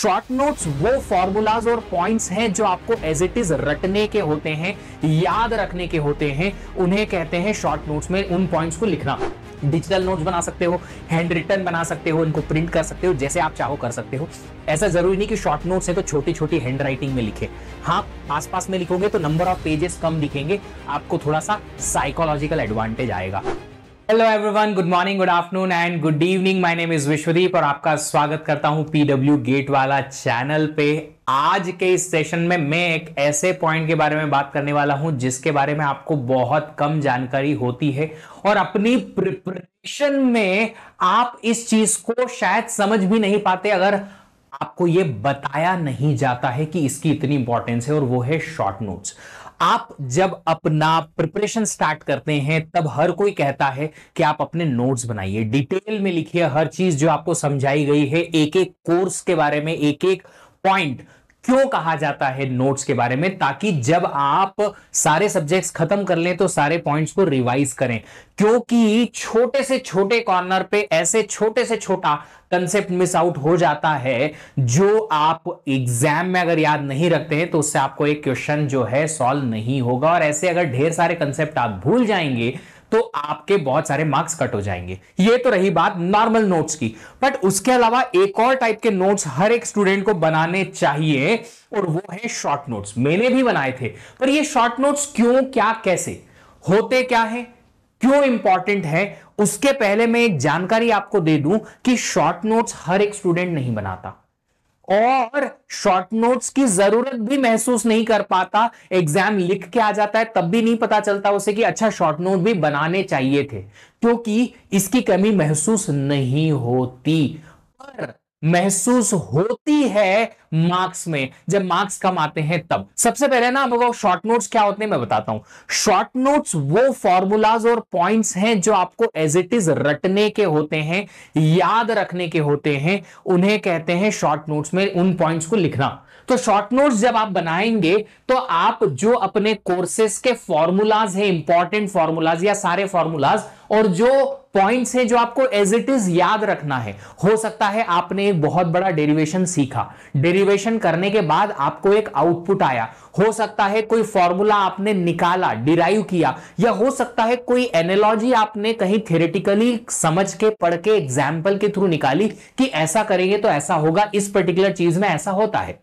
Short notes वो formulas और points हैं जो आपको एज इट इज रटने के होते हैं याद रखने के होते हैं उन्हें कहते हैं शॉर्ट नोट्स में उन पॉइंट्स को लिखना डिजिटल नोट्स बना सकते हो हैंड रिटर्न बना सकते हो इनको प्रिंट कर सकते हो जैसे आप चाहो कर सकते हो ऐसा जरूरी नहीं कि शॉर्ट नोट्स है तो छोटी छोटी हैंड राइटिंग में लिखे हाँ आसपास में लिखोगे तो नंबर ऑफ पेजेस कम लिखेंगे आपको थोड़ा सा साइकोलॉजिकल एडवांटेज आएगा hello everyone good morning good afternoon and good evening my name is Vishwadeep और आपका स्वागत करता हूं पीडब्ल्यू गेट वाला चैनल पे आज के इस सेशन में मैं एक ऐसे पॉइंट के बारे में बात करने वाला हूं जिसके बारे में आपको बहुत कम जानकारी होती है और अपनी प्रिपरेशन में आप इस चीज को शायद समझ भी नहीं पाते अगर आपको ये बताया नहीं जाता है कि इसकी इतनी इंपॉर्टेंस है और वो है शॉर्ट नोट्स आप जब अपना प्रिपरेशन स्टार्ट करते हैं तब हर कोई कहता है कि आप अपने नोट्स बनाइए डिटेल में लिखिए हर चीज जो आपको समझाई गई है एक एक कोर्स के बारे में एक एक पॉइंट क्यों कहा जाता है नोट्स के बारे में ताकि जब आप सारे सब्जेक्ट्स खत्म कर लें तो सारे पॉइंट्स को रिवाइज करें क्योंकि छोटे से छोटे कॉर्नर पे ऐसे छोटे से छोटा कंसेप्ट मिस आउट हो जाता है जो आप एग्जाम में अगर याद नहीं रखते हैं तो उससे आपको एक क्वेश्चन जो है सॉल्व नहीं होगा और ऐसे अगर ढेर सारे कंसेप्ट आप भूल जाएंगे तो आपके बहुत सारे मार्क्स कट हो जाएंगे ये तो रही बात नॉर्मल नोट्स की बट उसके अलावा एक और टाइप के नोट्स हर एक स्टूडेंट को बनाने चाहिए और वो है शॉर्ट नोट्स मैंने भी बनाए थे पर ये शॉर्ट नोट्स क्यों क्या कैसे होते क्या है क्यों इंपॉर्टेंट है उसके पहले मैं एक जानकारी आपको दे दूं कि शॉर्ट नोट्स हर एक स्टूडेंट नहीं बनाता और शॉर्ट नोट्स की जरूरत भी महसूस नहीं कर पाता एग्जाम लिख के आ जाता है तब भी नहीं पता चलता उसे कि अच्छा शॉर्ट नोट भी बनाने चाहिए थे क्योंकि इसकी कमी महसूस नहीं होती पर महसूस होती है मार्क्स में जब मार्क्स कम आते हैं तब सबसे पहले ना आपको शॉर्ट नोट्स क्या होते हैं मैं बताता हूं शॉर्ट नोट्स वो फॉर्मूलाज और पॉइंट्स हैं जो आपको एज इट इज रटने के होते हैं याद रखने के होते हैं उन्हें कहते हैं शॉर्ट नोट्स में उन पॉइंट्स को लिखना तो शॉर्ट नोट्स जब आप बनाएंगे तो आप जो अपने कोर्सेस के फॉर्मूलाज हैं इंपॉर्टेंट फॉर्मूलाज या सारे फॉर्मूलाज और जो पॉइंट्स हैं जो आपको एज इट इज याद रखना है हो सकता है आपने एक बहुत बड़ा डेरिवेशन सीखा डेरिवेशन करने के बाद आपको एक आउटपुट आया हो सकता है कोई फॉर्मूला आपने निकाला डिराइव किया या हो सकता है कोई एनालॉजी आपने कहीं थेरेटिकली समझ के पढ़ के एग्जाम्पल के थ्रू निकाली कि ऐसा करेंगे तो ऐसा होगा इस पर्टिकुलर चीज में ऐसा होता है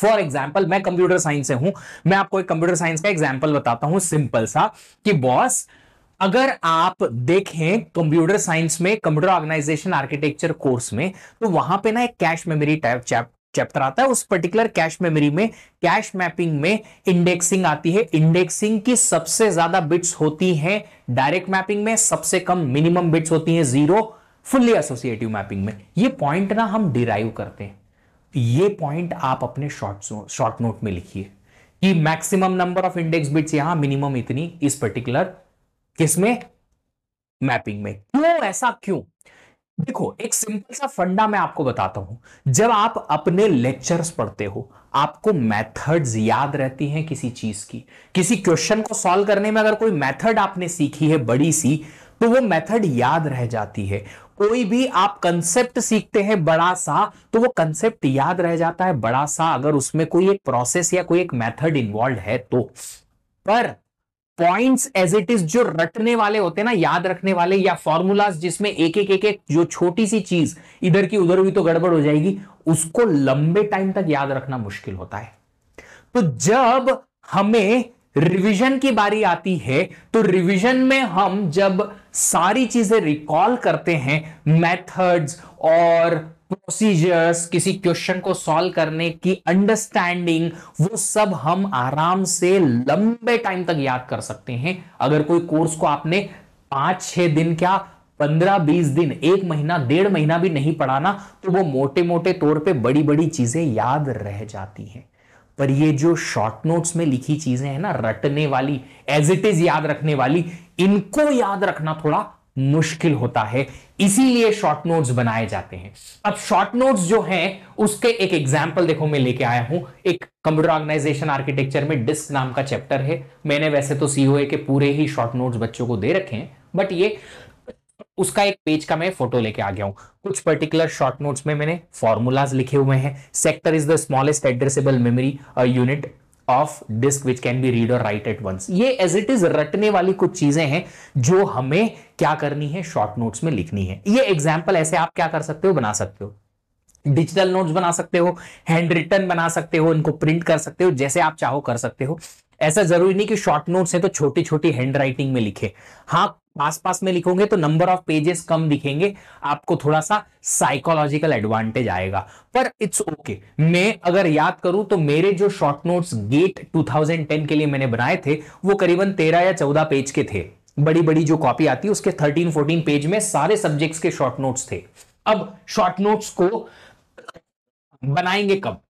फॉर एग्जाम्पल मैं कंप्यूटर साइंस से हूं मैं आपको एक कंप्यूटर साइंस का एग्जाम्पल बताता हूं सिंपल सा कि बॉस अगर आप देखें कंप्यूटर साइंस में कंप्यूटर ऑर्गेनाइजेशन आर्किटेक्चर कोर्स में तो वहां पे ना एक कैश मेमोरी टाइप चैप्टर आता है उस पर्टिकुलर कैश मेमोरी में कैश मैपिंग में इंडेक्सिंग आती है इंडेक्सिंग की सबसे ज्यादा बिट्स होती हैं डायरेक्ट मैपिंग में सबसे कम मिनिमम बिट्स होती हैं जीरो फुल्ली एसोसिएटिव मैपिंग में ये पॉइंट ना हम डिराइव करते हैं तो ये पॉइंट आप अपने शॉर्ट शॉर्ट नोट में लिखिए कि maximum number of index bits यहां मिनिमम इतनी इस पर्टिकुलर किसमें मैपिंग में क्यों ऐसा क्यों देखो एक सिंपल सा फंडा मैं आपको बताता हूं जब आप अपने लेक्चर्स पढ़ते हो आपको मेथड्स याद रहती हैं किसी चीज की किसी क्वेश्चन को सॉल्व करने में अगर कोई मेथड आपने सीखी है बड़ी सी तो वो मेथड याद रह जाती है कोई भी आप कंसेप्ट सीखते हैं बड़ा सा तो वो कंसेप्ट याद रह जाता है बड़ा सा अगर उसमें कोई एक प्रोसेस या कोई एक मेथड इन्वॉल्व है तो पर पॉइंट्स एज इट इज जो रटने वाले होते हैं ना याद रखने वाले या फॉर्मूलाज जिसमें एक एक एक एक जो छोटी सी चीज इधर की उधर हुई तो गड़बड़ हो जाएगी उसको लंबे टाइम तक याद रखना मुश्किल होता है तो जब हमें रिवीजन की बारी आती है तो रिवीजन में हम जब सारी चीजें रिकॉल करते हैं मेथड्स और प्रोसीजर्स किसी क्वेश्चन को सॉल्व करने की अंडरस्टैंडिंग वो सब हम आराम से लंबे टाइम तक याद कर सकते हैं अगर कोई कोर्स को आपने पांच छह दिन क्या पंद्रह बीस दिन एक महीना डेढ़ महीना भी नहीं पढ़ाना तो वो मोटे मोटे तौर पे बड़ी बड़ी चीजें याद रह जाती हैं पर ये जो शॉर्ट नोट्स में लिखी चीजें हैं ना रटने वाली एज इट इज याद रखने वाली इनको याद रखना थोड़ा मुश्किल होता है इसीलिए शॉर्ट नोट्स बनाए जाते हैं अब शॉर्ट नोट्स जो हैं उसके एक एग्जाम्पल देखो मैं लेके आया हूं एक कंप्यूटर ऑर्गेनाइजेशन आर्किटेक्चर में डिस्क नाम का चैप्टर है मैंने वैसे तो सीओए के पूरे ही शॉर्ट नोट्स बच्चों को दे रखे हैं बट ये उसका एक पेज का मैं फोटो लेके आ गया हूं कुछ पर्टिकुलर शॉर्ट नोट्स में मैंने फॉर्मूलाज लिखे हुए हैं sector is the smallest addressable memory unit of disk which can be read और राइट एट वंस ये एज इट इज रटने वाली कुछ चीजें हैं जो हमें क्या करनी है शॉर्ट नोट्स में लिखनी है ये एग्जाम्पल ऐसे आप क्या कर सकते हो बना सकते हो डिजिटल नोट्स बना सकते हो हैंड रिटर्न बना सकते हो इनको प्रिंट कर सकते हो जैसे आप चाहो कर सकते हो ऐसा जरूरी नहीं कि शॉर्ट नोट्स है तो छोटी छोटी हैंड राइटिंग में लिखे हाँ आसपास में लिखोगे तो नंबर ऑफ पेजेस कम दिखेंगे आपको थोड़ा सा साइकोलॉजिकल एडवांटेज आएगा पर इट्स ओके okay. मैं अगर याद करूं तो मेरे जो शॉर्ट नोट्स गेट 2010 के लिए मैंने बनाए थे वो करीबन 13 या 14 पेज के थे बड़ी बड़ी जो कॉपी आती है उसके 13 14 पेज में सारे सब्जेक्ट्स के शॉर्ट नोट्स थे अब शॉर्ट नोट्स को बनाएंगे कब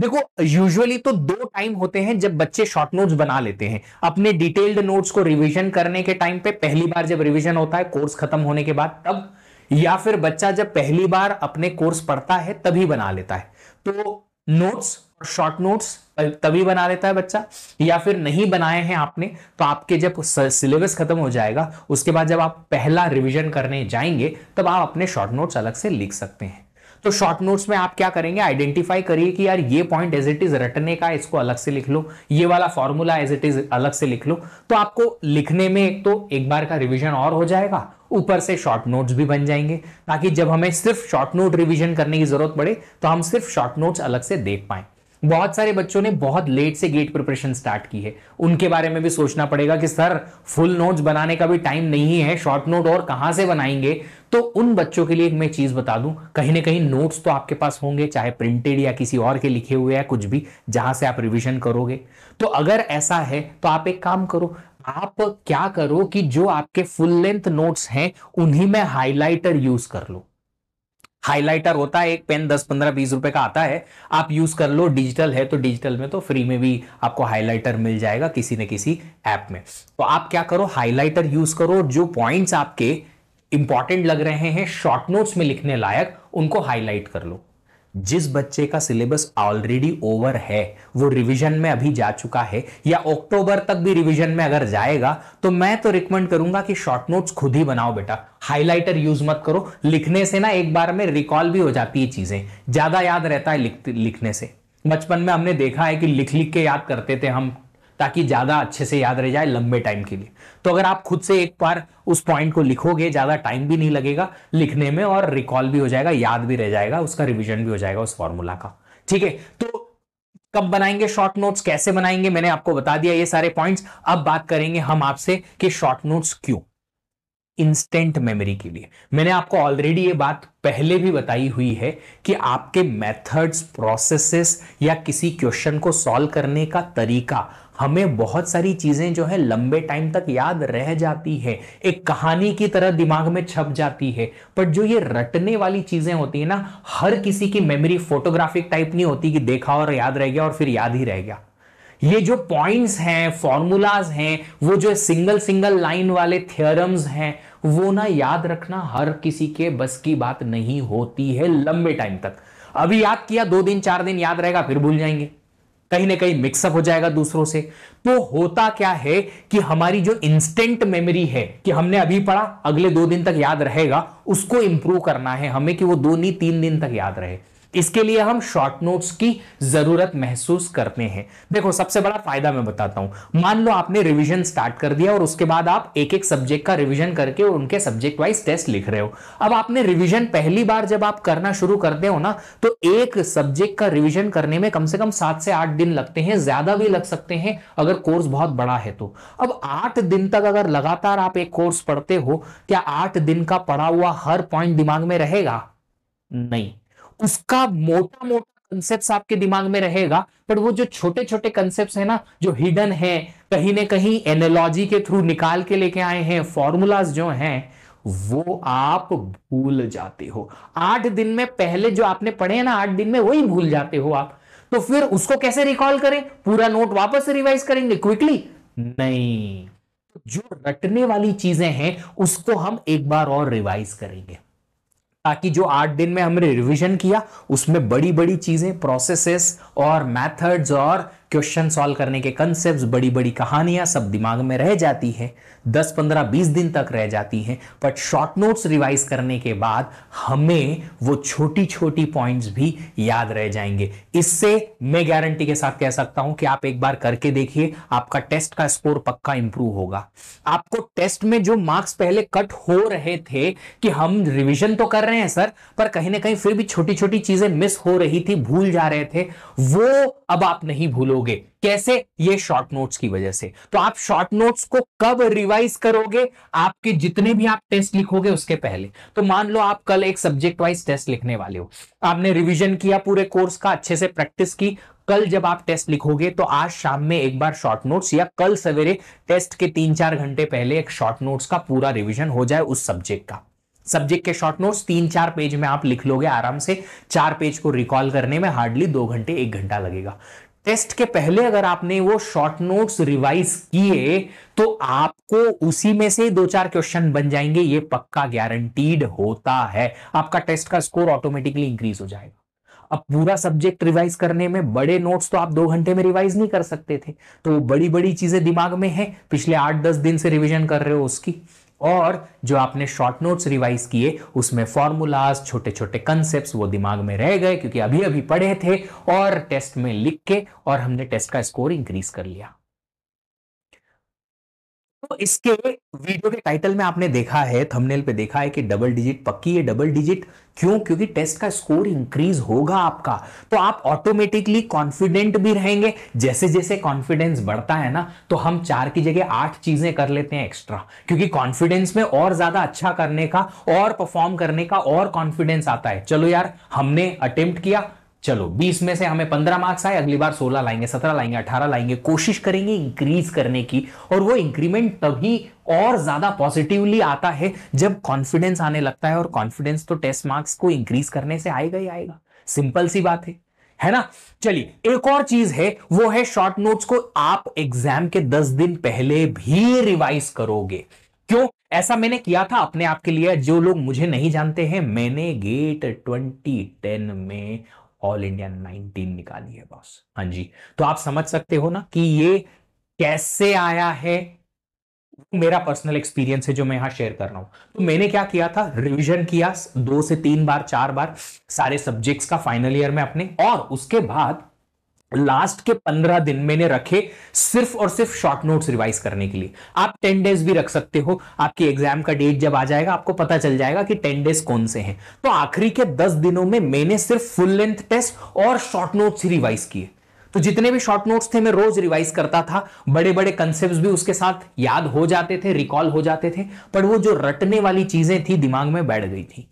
देखो यूजुअली तो दो टाइम होते हैं जब बच्चे शॉर्ट नोट्स बना लेते हैं अपने डिटेल्ड नोट्स को रिवीजन करने के टाइम पे पहली बार जब रिवीजन होता है कोर्स खत्म होने के बाद तब या फिर बच्चा जब पहली बार अपने कोर्स पढ़ता है तभी बना लेता है तो नोट्स और शॉर्ट नोट्स तभी बना लेता है बच्चा या फिर नहीं बनाए हैं आपने तो आपके जब सिलेबस खत्म हो जाएगा उसके बाद जब आप पहला रिविजन करने जाएंगे तब आप अपने शॉर्ट नोट्स अलग से लिख सकते हैं तो शॉर्ट नोट्स में आप क्या करेंगे आइडेंटिफाई करिए कि यार ये पॉइंट एज इट इज रटने का इसको अलग से लिख लो ये वाला फॉर्मूला एज इट इज अलग से लिख लो तो आपको लिखने में एक तो एक बार का रिविजन और हो जाएगा ऊपर से शॉर्ट नोट्स भी बन जाएंगे ताकि जब हमें सिर्फ शॉर्ट नोट रिविजन करने की जरूरत पड़े तो हम सिर्फ शॉर्ट नोट्स अलग से देख पाएं बहुत सारे बच्चों ने बहुत लेट से गेट प्रिपरेशन स्टार्ट की है उनके बारे में भी सोचना पड़ेगा कि सर फुल नोट्स बनाने का भी टाइम नहीं है शॉर्ट नोट और कहां से बनाएंगे तो उन बच्चों के लिए एक मैं चीज बता दूं कहीं ना कहीं नोट्स तो आपके पास होंगे चाहे प्रिंटेड या किसी और के लिखे हुए या कुछ भी जहां से आप रिविजन करोगे तो अगर ऐसा है तो आप एक काम करो आप क्या करो कि जो आपके फुल लेंथ नोट्स हैं उन्हीं में हाईलाइटर यूज कर लो हाईलाइटर होता है एक पेन दस पंद्रह बीस रुपए का आता है आप यूज कर लो डिजिटल है तो डिजिटल में तो फ्री में भी आपको हाईलाइटर मिल जाएगा किसी न किसी ऐप में तो आप क्या करो हाईलाइटर यूज करो जो पॉइंट्स आपके इंपॉर्टेंट लग रहे हैं शॉर्ट नोट्स में लिखने लायक उनको हाईलाइट कर लो जिस बच्चे का सिलेबस ऑलरेडी ओवर है वो रिवीजन में अभी जा चुका है या अक्टूबर तक भी रिवीजन में अगर जाएगा तो मैं तो रिकमेंड करूंगा कि शॉर्ट नोट्स खुद ही बनाओ बेटा हाइलाइटर यूज मत करो लिखने से ना एक बार में रिकॉल भी हो जाती है चीजें ज्यादा याद रहता है लिखने से बचपन में हमने देखा है कि लिख लिख के याद करते थे हम ताकि ज़्यादा अच्छे से याद रह जाए लंबे टाइम के लिए तो अगर आप खुद से एक बार उस पॉइंट को लिखोगे ज़्यादा टाइम भी नहीं लगेगा लिखने में और रिकॉल भी हो जाएगा याद भी रह जाएगा उसका रिविजन भी हो जाएगा उस फॉर्मूला का ठीक है तो कब बनाएंगे शॉर्ट नोट्स कैसे बनाएंगे मैंने आपको बता दिया ये सारे पॉइंट्स अब बात करेंगे हम आपसे कि शॉर्ट नोट्स क्यों इंस्टेंट मेमोरी के लिए मैंने आपको ऑलरेडी ये बात पहले भी बताई हुई है कि आपके मेथड्स प्रोसेसेस या किसी क्वेश्चन को सॉल्व करने का तरीका हमें बहुत सारी चीज़ें जो है लंबे टाइम तक याद रह जाती है एक कहानी की तरह दिमाग में छप जाती है पर जो ये रटने वाली चीज़ें होती है ना हर किसी की मेमोरी फोटोग्राफिक टाइप नहीं होती कि देखा और याद रह गया और फिर याद ही रह गया ये जो पॉइंट्स हैं फॉर्मूलाज हैं वो जो सिंगल सिंगल लाइन वाले थियरम्स हैं वो ना याद रखना हर किसी के बस की बात नहीं होती है लंबे टाइम तक अभी याद किया दो दिन चार दिन याद रहेगा फिर भूल जाएंगे कहीं ना कहीं मिक्सअप हो जाएगा दूसरों से तो होता क्या है कि हमारी जो इंस्टेंट मेमोरी है कि हमने अभी पढ़ा अगले दो दिन तक याद रहेगा उसको इंप्रूव करना है हमें कि वो दो नहीं तीन दिन तक याद रहे इसके लिए हम शॉर्ट नोट्स की जरूरत महसूस करते हैं देखो सबसे बड़ा फायदा मैं बताता हूं मान लो आपने रिवीजन स्टार्ट कर दिया और उसके बाद आप एक एक सब्जेक्ट का रिवीजन करके उनके सब्जेक्ट वाइज टेस्ट लिख रहे हो अब आपने रिवीजन पहली बार जब आप करना शुरू करते हो ना तो एक सब्जेक्ट का रिविजन करने में कम से कम सात से आठ दिन लगते हैं ज्यादा भी लग सकते हैं अगर कोर्स बहुत बड़ा है तो अब आठ दिन तक अगर लगातार आप एक कोर्स पढ़ते हो क्या आठ दिन का पढ़ा हुआ हर पॉइंट दिमाग में रहेगा नहीं उसका मोटा मोटा कंसेप्ट आपके दिमाग में रहेगा बट वो जो छोटे छोटे कंसेप्ट है ना जो हिडन है कहीं ना कहीं एनोलॉजी के थ्रू निकाल के लेके आए हैं फॉर्मूलाज जो हैं वो आप भूल जाते हो आठ दिन में पहले जो आपने पढ़े हैं ना आठ दिन में वही भूल जाते हो आप तो फिर उसको कैसे रिकॉल करें पूरा नोट वापस रिवाइज करेंगे क्विकली नहीं जो रटने वाली चीजें हैं उसको हम एक बार और रिवाइज करेंगे ताकि जो आठ दिन में हमने रिवीजन किया उसमें बड़ी बड़ी चीजें प्रोसेसेस और मेथड्स और क्वेश्चन सॉल्व करने के कंसेप्ट बड़ी बड़ी कहानियां सब दिमाग में रह जाती है 10 15 20 दिन तक रह जाती हैं बट शॉर्ट नोट्स रिवाइज करने के बाद हमें वो छोटी छोटी पॉइंट्स भी याद रह जाएंगे इससे मैं गारंटी के साथ कह सकता हूं कि आप एक बार करके देखिए आपका टेस्ट का स्कोर पक्का इंप्रूव होगा आपको टेस्ट में जो मार्क्स पहले कट हो रहे थे कि हम रिविजन तो कर रहे हैं सर पर कहीं ना कहीं फिर भी छोटी छोटी चीजें मिस हो रही थी भूल जा रहे थे वो अब आप नहीं भूलोगे करोगे कैसे ये शॉर्ट नोट्स की वजह से तो आप शॉर्ट नोट्स को कब रिवाइज करोगे आपके जितने भी आप टेस्ट लिखोगे उसके पहले तो मान लो आप कल एक सब्जेक्ट वाइज टेस्ट लिखने वाले हो आपने रिवीजन किया पूरे कोर्स का अच्छे से प्रैक्टिस की कल जब आप टेस्ट लिखोगे तो आज शाम में एक बार शॉर्ट नोट्स या कल सवेरे टेस्ट के तीन चार घंटे पहले एक शॉर्ट नोट्स का पूरा रिविजन हो जाए उस सब्जेक्ट का सब्जेक्ट के शॉर्ट नोट्स तीन चार पेज में आप लिख लोगे आराम से चार पेज को रिकॉल करने में हार्डली दो घंटे एक घंटा लगेगा टेस्ट के पहले अगर आपने वो शॉर्ट नोट्स रिवाइज किए तो आपको उसी में से दो चार क्वेश्चन बन जाएंगे ये पक्का गारंटीड होता है आपका टेस्ट का स्कोर ऑटोमेटिकली इंक्रीज हो जाएगा अब पूरा सब्जेक्ट रिवाइज करने में बड़े नोट्स तो आप दो घंटे में रिवाइज नहीं कर सकते थे तो बड़ी बड़ी चीजें दिमाग में है पिछले आठ दस दिन से रिविजन कर रहे हो उसकी और जो आपने शॉर्ट नोट्स रिवाइज किए उसमें फॉर्मूलाज छोटे छोटे कंसेप्ट वो दिमाग में रह गए क्योंकि अभी अभी पढ़े थे और टेस्ट में लिख के और हमने टेस्ट का स्कोर इंक्रीज कर लिया तो इसके वीडियो के टाइटल में आपने देखा है थंबनेल पे देखा है कि डबल डिजिट पक्की है डबल डिजिट क्यों क्योंकि टेस्ट का स्कोर इंक्रीज होगा आपका तो आप ऑटोमेटिकली कॉन्फिडेंट भी रहेंगे जैसे जैसे कॉन्फिडेंस बढ़ता है ना तो हम चार की जगह आठ चीजें कर लेते हैं एक्स्ट्रा क्योंकि कॉन्फिडेंस में और ज्यादा अच्छा करने का और परफॉर्म करने का और कॉन्फिडेंस आता है चलो यार हमने अटेम्प्ट किया चलो 20 में से हमें 15 मार्क्स आए अगली बार 16 लाएंगे 17 लाएंगे 18 लाएंगे कोशिश करेंगे इंक्रीज करने की और वो इंक्रीमेंट तभी और ज्यादा पॉजिटिवली आता है जब कॉन्फिडेंस आने लगता है और कॉन्फिडेंस तो टेस्ट मार्क्स को इंक्रीज करने से आएगा ही आएगा सिंपल सी बात है है ना चलिए एक और चीज है वो है शॉर्ट नोट्स को आप एग्जाम के दस दिन पहले भी रिवाइज करोगे क्यों ऐसा मैंने किया था अपने आप के लिए जो लोग मुझे नहीं जानते हैं मैंने गेट 2010 में ऑल इंडिया 19 निकाली है बॉस हाँ जी तो आप समझ सकते हो ना कि ये कैसे आया है मेरा पर्सनल एक्सपीरियंस है जो मैं यहां शेयर कर रहा हूं तो मैंने क्या किया था रिवीजन किया दो से तीन बार चार बार सारे सब्जेक्ट्स का फाइनल ईयर में अपने और उसके बाद लास्ट के पंद्रह दिन मैंने रखे सिर्फ और सिर्फ शॉर्ट नोट्स रिवाइज करने के लिए आप टेन डेज भी रख सकते हो आपकी एग्जाम का डेट जब आ जाएगा आपको पता चल जाएगा कि टेन डेज कौन से हैं तो आखिरी के दस दिनों में मैंने सिर्फ फुल लेंथ टेस्ट और शॉर्ट नोट्स ही रिवाइज किए तो जितने भी शॉर्ट नोट्स थे मैं रोज रिवाइज करता था बड़े बड़े कंसेप्ट भी उसके साथ याद हो जाते थे रिकॉल हो जाते थे पर वो जो रटने वाली चीजें थी दिमाग में बैठ गई थी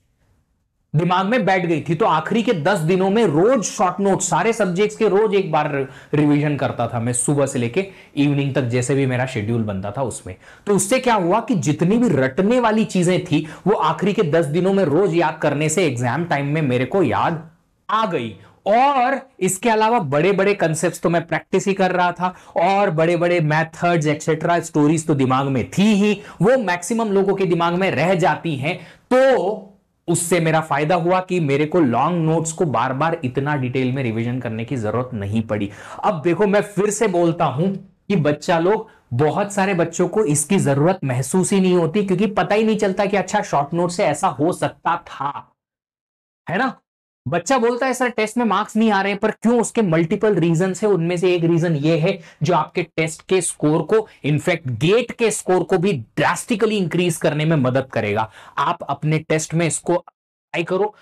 दिमाग में बैठ गई थी तो आखिरी के दस दिनों में रोज शॉर्ट नोट सारे सब्जेक्ट्स के रोज एक बार रिवीजन करता था मैं सुबह से लेके इवनिंग तक जैसे भी मेरा शेड्यूल बनता था उसमें तो उससे क्या हुआ कि जितनी भी रटने वाली चीजें थी वो आखिरी के दस दिनों में रोज याद करने से एग्जाम टाइम में मेरे को याद आ गई और इसके अलावा बड़े बड़े कंसेप्ट तो मैं प्रैक्टिस ही कर रहा था और बड़े बड़े मैथड्स एक्सेट्रा स्टोरीज तो दिमाग में थी ही वो मैक्सिमम लोगों के दिमाग में रह जाती हैं तो उससे मेरा फायदा हुआ कि मेरे को लॉन्ग नोट्स को बार बार इतना डिटेल में रिवीजन करने की जरूरत नहीं पड़ी अब देखो मैं फिर से बोलता हूं कि बच्चा लोग बहुत सारे बच्चों को इसकी जरूरत महसूस ही नहीं होती क्योंकि पता ही नहीं चलता कि अच्छा शॉर्ट नोट से ऐसा हो सकता था है ना बच्चा बोलता है सर टेस्ट में मार्क्स नहीं आ रहे हैं पर क्यों उसके मल्टीपल रीजन है उनमें से एक रीजन ये है जो आपके टेस्ट के स्कोर को इनफैक्ट गेट के स्कोर को भी ड्रास्टिकली इंक्रीज करने में मदद करेगा आप अपने टेस्ट में इसको अप्लाई करो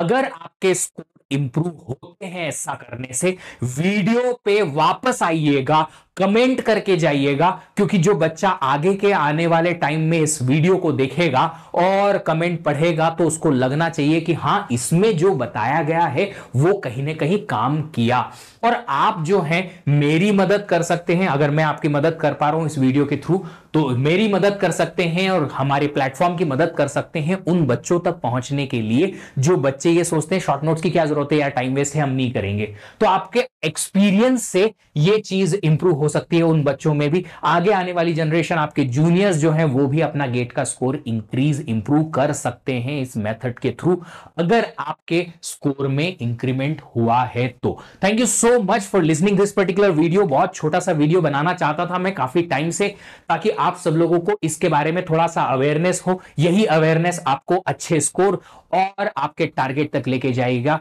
अगर आपके स्कोर इंप्रूव होते हैं ऐसा करने से वीडियो पे वापस आइएगा कमेंट करके जाइएगा क्योंकि जो बच्चा आगे के आने वाले टाइम में इस वीडियो को देखेगा और कमेंट पढ़ेगा तो उसको लगना चाहिए कि हाँ इसमें जो बताया गया है वो कहीं ना कहीं काम किया और आप जो है मेरी मदद कर सकते हैं अगर मैं आपकी मदद कर पा रहा हूं इस वीडियो के थ्रू तो मेरी मदद कर सकते हैं और हमारे प्लेटफॉर्म की मदद कर सकते हैं उन बच्चों तक पहुंचने के लिए जो बच्चे ये सोचते हैं शॉर्ट नोट्स की क्या जरूरत है या टाइम वेस्ट है हम नहीं करेंगे तो आपके एक्सपीरियंस से ये चीज इंप्रूव हो सकती है उन बच्चों में भी आगे आने वाली जनरेशन आपके जूनियर्स जो हैं वो भी अपना गेट का स्कोर इंक्रीज इंप्रूव कर सकते हैं इस मेथड के थ्रू अगर आपके स्कोर में इंक्रीमेंट हुआ है तो thank you so much for listening this particular video बहुत छोटा सा वीडियो बनाना चाहता था मैं काफी टाइम से ताकि आप सब लोगों को इसके बारे में थोड़ा सा अवेयरनेस हो यही अवेयरनेस आपको अच्छे स्कोर और आपके टारगेट तक लेके जाएगा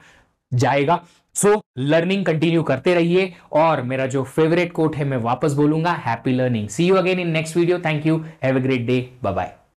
जाएगा सो लर्निंग कंटिन्यू करते रहिए और मेरा जो फेवरेट कोट है मैं वापस बोलूंगा happy learning see you again in next video thank you have a great day bye bye